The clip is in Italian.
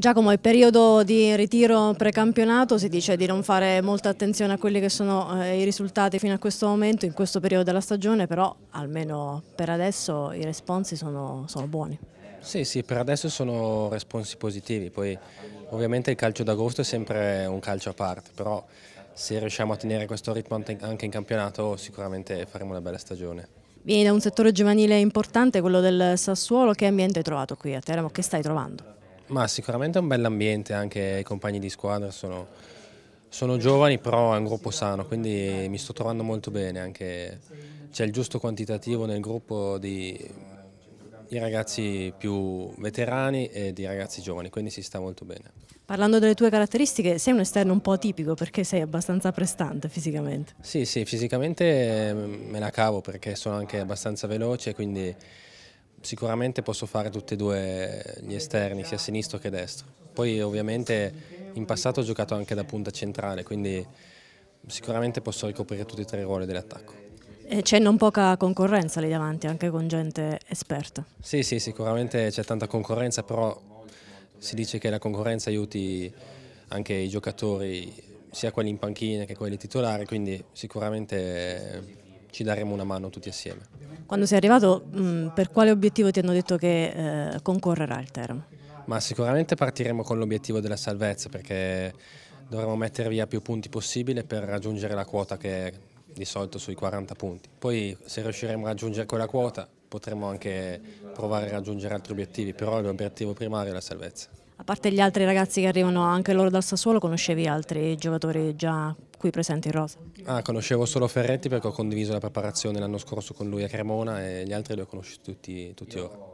Giacomo, il periodo di ritiro precampionato si dice di non fare molta attenzione a quelli che sono eh, i risultati fino a questo momento, in questo periodo della stagione, però almeno per adesso i responsi sono, sono buoni. Sì, sì, per adesso sono responsi positivi, poi ovviamente il calcio d'agosto è sempre un calcio a parte, però se riusciamo a tenere questo ritmo anche in campionato sicuramente faremo una bella stagione. Vieni da un settore giovanile importante, quello del Sassuolo, che ambiente hai trovato qui a Teramo, che stai trovando? Ma sicuramente è un bell'ambiente, anche i compagni di squadra sono, sono, giovani, però è un gruppo sano, quindi mi sto trovando molto bene. c'è il giusto quantitativo nel gruppo di i ragazzi più veterani e di ragazzi giovani, quindi si sta molto bene. Parlando delle tue caratteristiche, sei un esterno un po' atipico perché sei abbastanza prestante fisicamente. Sì, sì, fisicamente me la cavo perché sono anche abbastanza veloce, quindi Sicuramente posso fare tutti e due gli esterni, sia sinistro che destro. Poi ovviamente in passato ho giocato anche da punta centrale, quindi sicuramente posso ricoprire tutti e tre i ruoli dell'attacco. C'è non poca concorrenza lì davanti, anche con gente esperta. Sì, sì, sicuramente c'è tanta concorrenza, però si dice che la concorrenza aiuti anche i giocatori, sia quelli in panchina che quelli titolari, quindi sicuramente ci daremo una mano tutti assieme. Quando sei arrivato, mm, per quale obiettivo ti hanno detto che eh, concorrerà il Teramo? Ma sicuramente partiremo con l'obiettivo della salvezza perché dovremo mettere via più punti possibile per raggiungere la quota che è di solito sui 40 punti. Poi se riusciremo a raggiungere quella quota potremo anche provare a raggiungere altri obiettivi, però l'obiettivo primario è la salvezza. A parte gli altri ragazzi che arrivano anche loro dal Sassuolo, conoscevi altri giocatori già qui presenti in rosa? Ah, conoscevo solo Ferretti perché ho condiviso la preparazione l'anno scorso con lui a Cremona e gli altri li ho conosciuti tutti, tutti ora.